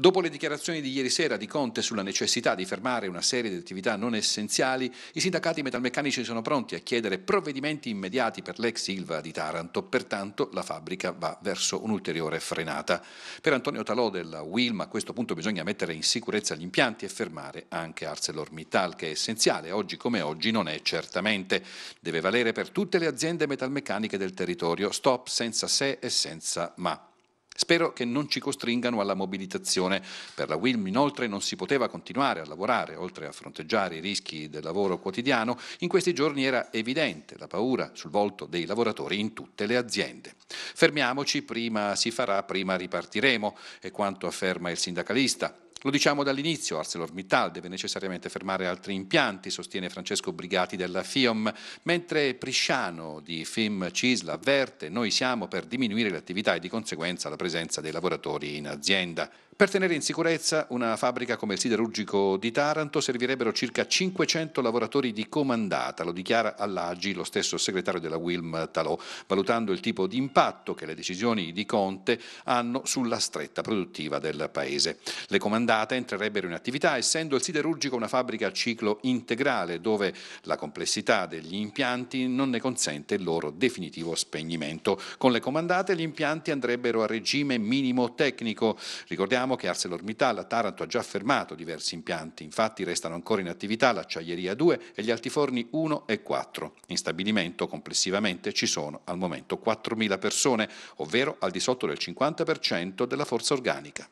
Dopo le dichiarazioni di ieri sera di Conte sulla necessità di fermare una serie di attività non essenziali, i sindacati metalmeccanici sono pronti a chiedere provvedimenti immediati per l'ex Silva di Taranto, pertanto la fabbrica va verso un'ulteriore frenata. Per Antonio Talò della Wilma a questo punto bisogna mettere in sicurezza gli impianti e fermare anche ArcelorMittal che è essenziale, oggi come oggi non è certamente. Deve valere per tutte le aziende metalmeccaniche del territorio, stop senza se e senza ma. Spero che non ci costringano alla mobilitazione. Per la WILM inoltre non si poteva continuare a lavorare, oltre a fronteggiare i rischi del lavoro quotidiano, in questi giorni era evidente la paura sul volto dei lavoratori in tutte le aziende. Fermiamoci, prima si farà, prima ripartiremo, è quanto afferma il sindacalista. Lo diciamo dall'inizio, ArcelorMittal deve necessariamente fermare altri impianti, sostiene Francesco Brigati della FIOM, mentre Prisciano di FIM Cisla avverte noi siamo per diminuire le attività e di conseguenza la presenza dei lavoratori in azienda. Per tenere in sicurezza una fabbrica come il siderurgico di Taranto servirebbero circa 500 lavoratori di comandata, lo dichiara all'Agi lo stesso segretario della Wilm Talò, valutando il tipo di impatto che le decisioni di Conte hanno sulla stretta produttiva del paese. Le comandate entrerebbero in attività essendo il siderurgico una fabbrica a ciclo integrale dove la complessità degli impianti non ne consente il loro definitivo spegnimento. Con le comandate gli impianti andrebbero a regime minimo tecnico. Ricordiamo Ricordiamo che ArcelorMittal a Taranto ha già fermato diversi impianti, infatti restano ancora in attività l'acciaieria 2 e gli altiforni 1 e 4. In stabilimento complessivamente ci sono al momento 4.000 persone, ovvero al di sotto del 50% della forza organica.